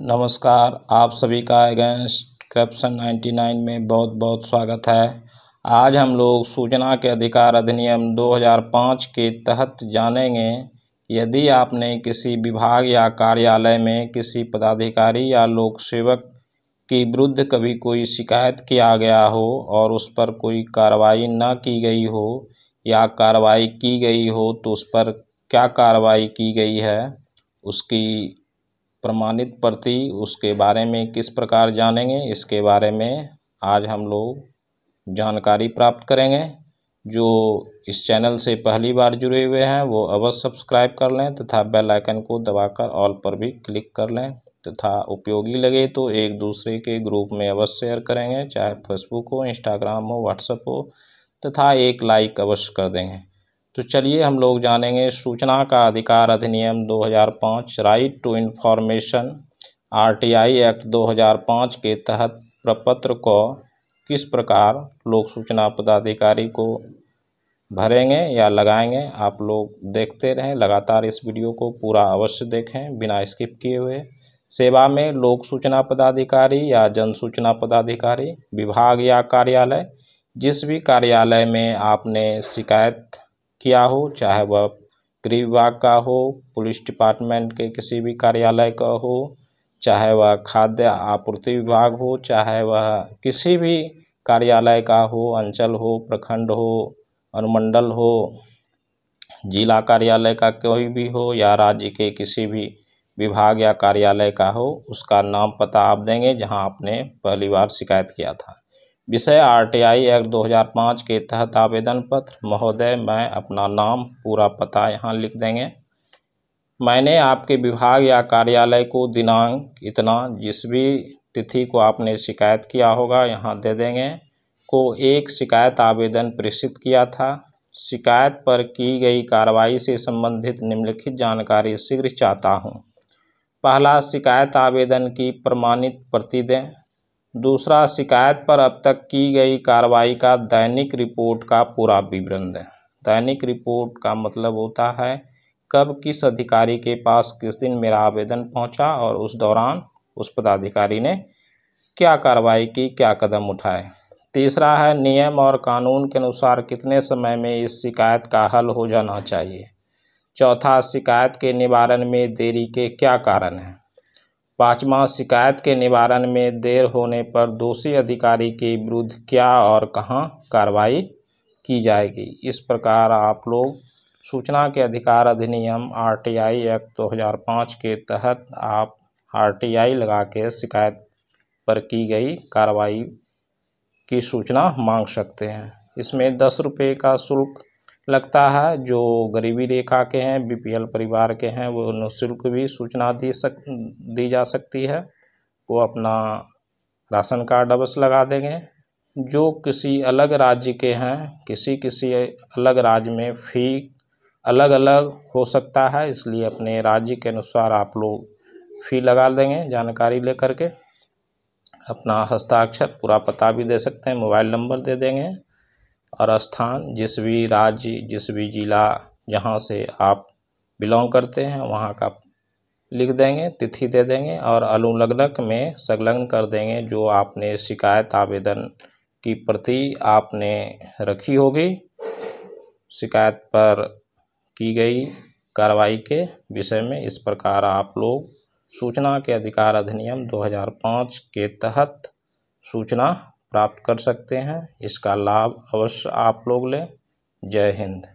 नमस्कार आप सभी का अगेंस्ट करप्शन 99 में बहुत बहुत स्वागत है आज हम लोग सूचना के अधिकार अधिनियम 2005 के तहत जानेंगे यदि आपने किसी विभाग या कार्यालय में किसी पदाधिकारी या लोक सेवक के विरुद्ध कभी कोई शिकायत किया गया हो और उस पर कोई कार्रवाई न की गई हो या कार्रवाई की गई हो तो उस पर क्या कार्रवाई की गई है उसकी प्रमाणित प्रति उसके बारे में किस प्रकार जानेंगे इसके बारे में आज हम लोग जानकारी प्राप्त करेंगे जो इस चैनल से पहली बार जुड़े हुए हैं वो अवश्य सब्सक्राइब कर लें तथा बेल आइकन को दबाकर ऑल पर भी क्लिक कर लें तथा उपयोगी लगे तो एक दूसरे के ग्रुप में अवश्य शेयर करेंगे चाहे फेसबुक हो इंस्टाग्राम हो व्हाट्सएप हो तथा एक लाइक अवश्य कर देंगे तो चलिए हम लोग जानेंगे सूचना का अधिकार अधिनियम 2005 right to information RTI act 2005 के तहत प्रपत्र को किस प्रकार लोक सूचना पदाधिकारी को भरेंगे या लगाएंगे आप लोग देखते रहें लगातार इस वीडियो को पूरा अवश्य देखें बिना स्किप किए हुए सेवा में लोक सूचना पदाधिकारी या जन सूचना पदाधिकारी विभाग या कार्यालय जिस भी कार्यालय में आपने शिकायत किया हो चाहे वह गृह विभाग का हो पुलिस डिपार्टमेंट के किसी भी कार्यालय का हो चाहे वह खाद्य आपूर्ति विभाग हो चाहे वह किसी भी कार्यालय का हो अंचल हो प्रखंड हो अनुमंडल हो जिला कार्यालय का कोई भी हो या राज्य के किसी भी विभाग या कार्यालय का हो उसका नाम पता आप देंगे जहां आपने पहली बार शिकायत किया था विषय आरटीआई एक्ट 2005 के तहत आवेदन पत्र महोदय मैं अपना नाम पूरा पता यहाँ लिख देंगे मैंने आपके विभाग या कार्यालय को दिनांक इतना जिस भी तिथि को आपने शिकायत किया होगा यहाँ दे देंगे को एक शिकायत आवेदन प्रेषित किया था शिकायत पर की गई कार्रवाई से संबंधित निम्नलिखित जानकारी शीघ्र चाहता हूँ पहला शिकायत आवेदन की प्रमाणित प्रति दें दूसरा शिकायत पर अब तक की गई कार्रवाई का दैनिक रिपोर्ट का पूरा विवरण दें दैनिक रिपोर्ट का मतलब होता है कब किस अधिकारी के पास किस दिन मेरा आवेदन पहुंचा और उस दौरान उस पदाधिकारी ने क्या कार्रवाई की क्या कदम उठाए तीसरा है नियम और कानून के अनुसार कितने समय में इस शिकायत का हल हो जाना चाहिए चौथा शिकायत के निवारण में देरी के क्या कारण हैं पाँचवा शिकायत के निवारण में देर होने पर दोषी अधिकारी के विरुद्ध क्या और कहाँ कार्रवाई की जाएगी इस प्रकार आप लोग सूचना के अधिकार अधिनियम आरटीआई एक्ट 2005 के तहत आप आरटीआई लगा के शिकायत पर की गई कार्रवाई की सूचना मांग सकते हैं इसमें दस रुपये का शुल्क लगता है जो गरीबी रेखा के हैं बीपीएल परिवार के हैं वो निःशुल्क भी सूचना दी सक दी जा सकती है वो अपना राशन कार्ड अवश्य लगा देंगे जो किसी अलग राज्य के हैं किसी किसी अलग राज्य में फी अलग अलग हो सकता है इसलिए अपने राज्य के अनुसार आप लोग फी लगा देंगे जानकारी लेकर के अपना हस्ताक्षर पूरा पता भी दे सकते हैं मोबाइल नंबर दे देंगे और स्थान जिस भी राज्य जिस भी जिला जहाँ से आप बिलोंग करते हैं वहाँ का लिख देंगे तिथि दे देंगे और अनुलग्नक में संलग्न कर देंगे जो आपने शिकायत आवेदन की प्रति आपने रखी होगी शिकायत पर की गई कार्रवाई के विषय में इस प्रकार आप लोग सूचना के अधिकार अधिनियम 2005 के तहत सूचना प्राप्त कर सकते हैं इसका लाभ अवश्य आप लोग लें जय हिंद